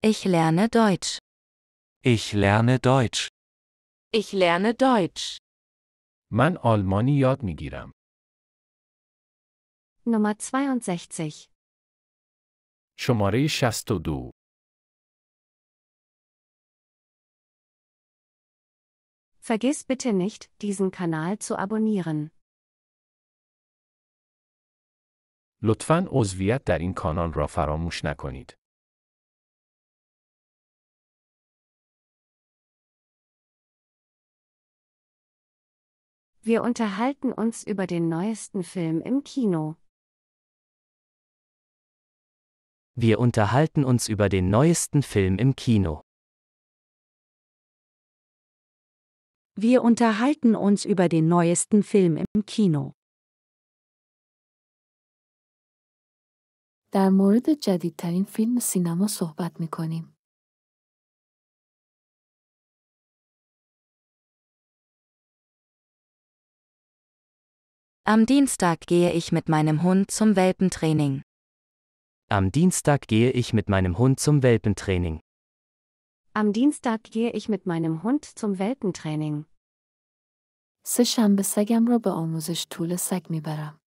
Ich lerne Deutsch. Ich lerne Deutsch. Ich lerne Deutsch. من آلمانی یاد migiram. Nummer 62. شماره 62. Vergiss bitte nicht, diesen Kanal zu abonnieren. لطفاً عضویت در این کانال را فراموش نکنید. Wir unterhalten uns über den neuesten Film im Kino. Wir unterhalten uns über den neuesten Film im Kino. Wir unterhalten uns über den neuesten Film im Kino. در مورد جدیدترین فیلم سینما صحبت می Am Dienstag gehe ich mit meinem Hund zum Welpentraining. Am Dienstag gehe ich mit meinem Hund zum Welpentraining. Am Dienstag gehe ich mit meinem Hund zum Welpentraining. سه سگم را به آموزش طول سگ میبرم.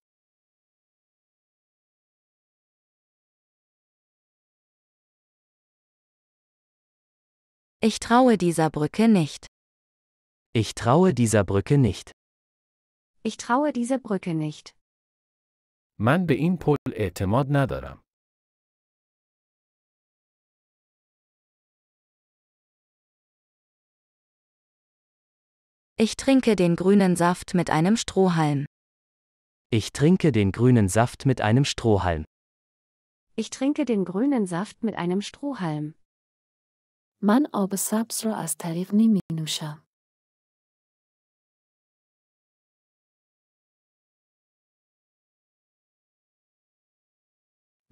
Ich traue dieser Brücke nicht. Ich traue dieser Brücke nicht. Ich traue dieser Brücke nicht. Man به این پل اعتماد ندارم. Ich trinke den grünen Saft mit einem Strohhalm. Ich trinke den grünen Saft mit einem Strohhalm. Ich trinke den grünen Saft mit einem Strohhalm. Man آب سبز minusha.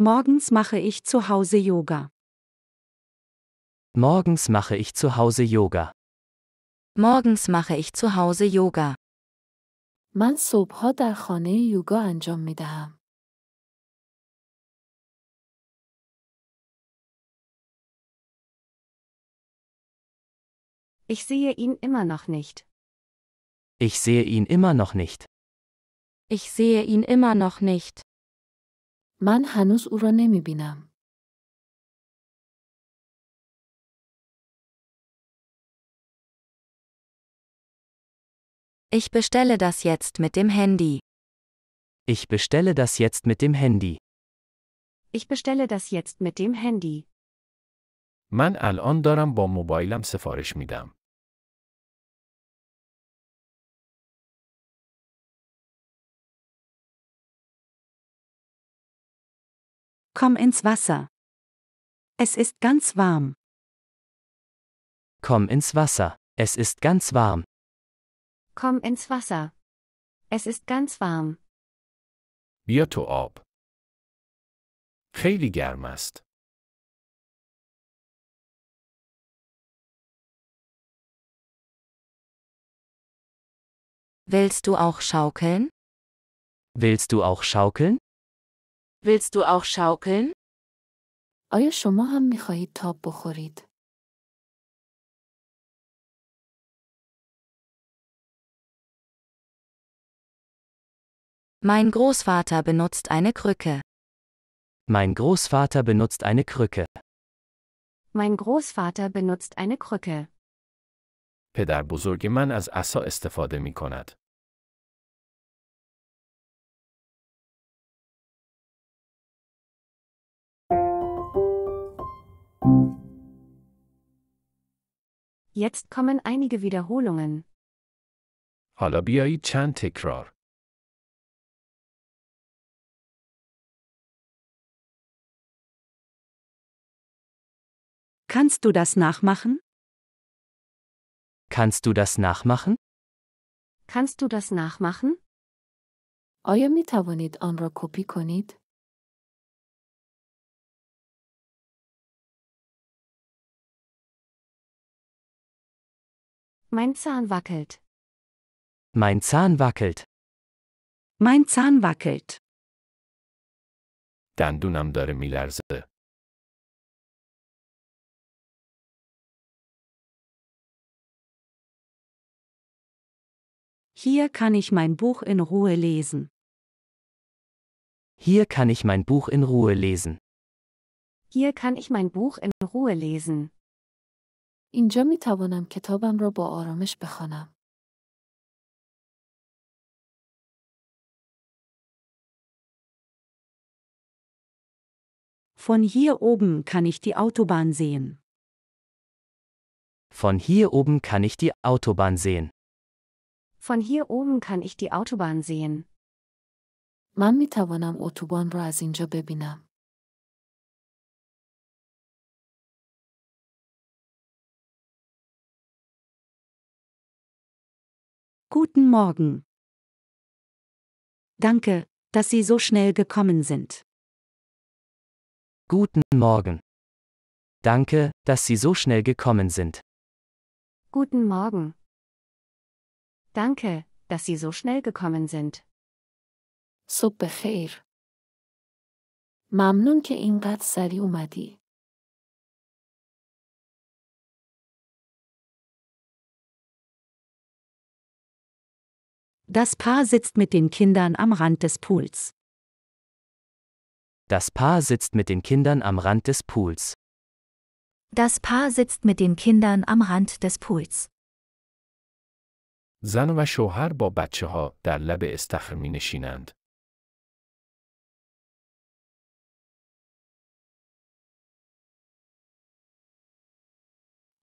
Morgens mache ich zu Hause Yoga. Morgens mache ich zu Hause Yoga. Morgens mache ich zu Hause Yoga. من صبحها در خانه یوگا انجام می Ich sehe ihn immer noch nicht. Ich sehe ihn immer noch nicht. Ich sehe ihn immer noch nicht. من هنوز او را نمی بینم. Ich bestelle das jetzt mit dem Handy. Ich bestelle das jetzt mit dem Handy. Ich bestelle das jetzt mit dem Handy. من الان دارم با mobailam سفارش midam. Komm ins Wasser. Es ist ganz warm. Komm ins Wasser. Es ist ganz warm. Komm ins Wasser. Es ist ganz warm. Bir to ab. خیلی گرم است. Willst du auch schaukeln? Willst du auch schaukeln? Willst du auch schaukeln? آیا شما هم میخواهید تاب بخورید؟ Mein Großvater benutzt eine Krücke. Mein Großvater benutzt eine Krücke. Mein Großvater benutzt eine Krücke. پدر بزرگ من از عصا استفاده می کند. Jetzt kommen einige Wiederholungen. حالا بیایید Kannst du das nachmachen? Kannst du das nachmachen? Kannst du das nachmachen? آیا می توانید آن Mein Zahn wackelt. Mein Zahn wackelt. Mein Zahn wackelt. دندونم داره میلرزه. Hier kann ich mein Buch in Ruhe lesen. Hier kann ich mein Buch in Ruhe lesen. Hier kann ich mein Buch in Ruhe lesen. اینجا می توانم کتابم را با آرامش بخوانم. Von hier oben kann ich die Autobahn sehen. Von hier oben kann ich die Autobahn sehen. Von hier oben kann ich die Autobahn sehen. من می توانم اتوبان را Guten Morgen. Danke, dass Sie so schnell gekommen sind. Guten Morgen. Danke, dass Sie so schnell gekommen sind. Guten Morgen. Danke, dass Sie so schnell gekommen sind. Super fair. ممنون که اینقدر سریع اومدی. Das Paar sitzt mit den Kindern am Rand des Pools. Das Paar sitzt mit den Kindern am Rand des Pools. Das Paar sitzt mit den Kindern am Rand des Pools. زن و شوهر با بچه ها در لب استخر می نشینند.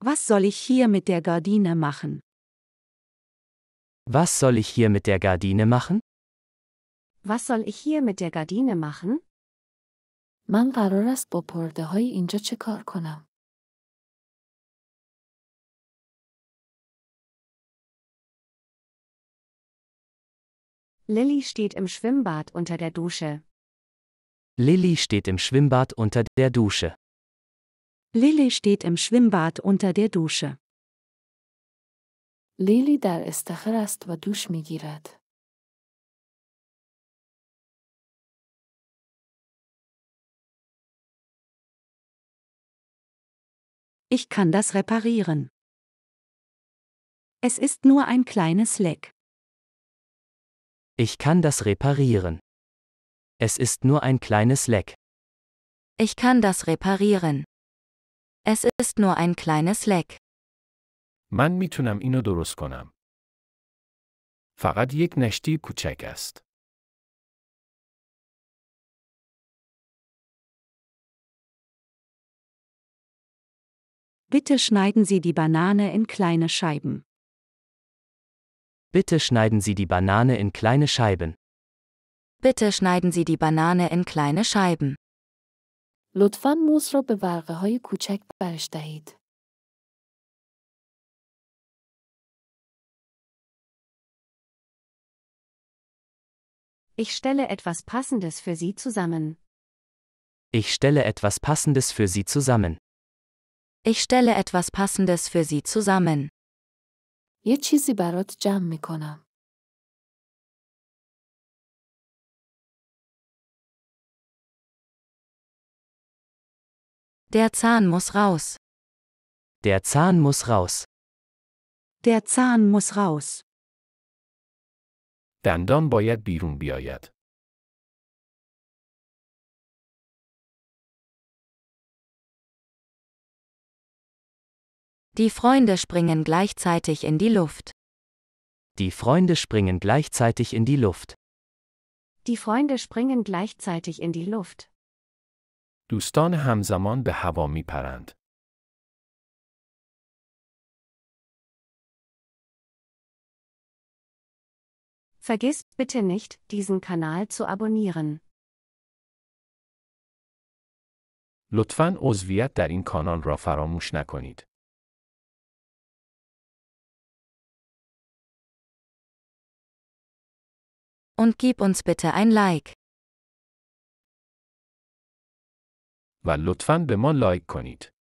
Was soll ich hier mit der Gardine machen? Was soll ich hier mit der Gardine machen? Was soll ich hier mit der Gardine machen? من قرار است با پرده های اینجا چه Lilly steht im Schwimmbad unter der Dusche. Lilly steht im Schwimmbad unter der Dusche. Lilly steht im Schwimmbad unter der Dusche. لیلی در استخر است و دوش میگیرد. Ich kann das reparieren. Es ist nur ein kleines Leck. Ich kann das reparieren. Es ist nur ein kleines Leck. Ich kann das reparieren. Es ist nur ein kleines Leck. من میتونم اینو درست کنم. فقط یک نشتی کوچک است. Bitte schneiden Sie die Banane in kleine Scheiben. Bitte schneiden Sie die Banane in kleine Scheiben. Bitte schneiden Sie die Banane in kleine Scheiben. لطفاً موز را به ورقه های کوچک برش دهید. Ich stelle etwas Passendes für Sie zusammen. Ich stelle etwas Passendes für Sie zusammen. Ich stelle etwas Passendes für Sie zusammen. یه چیزی برات جمع میکنم. Der Zahn muss raus. Der Zahn muss raus. Der Zahn muss raus. دندان باید بیرون بیاید. Die Freunde springen gleichzeitig in die Luft. Die Freunde springen gleichzeitig in die Luft. Die Freunde springen gleichzeitig in die Luft. دوستان همزمان به هوا میپرند. Vergiss bitte nicht, diesen Kanal zu abonnieren. لطفاً عضویت در این کانال را فراموش نکنید. Und gib uns bitte ein Like. و لطفاً به ما لایک کنید.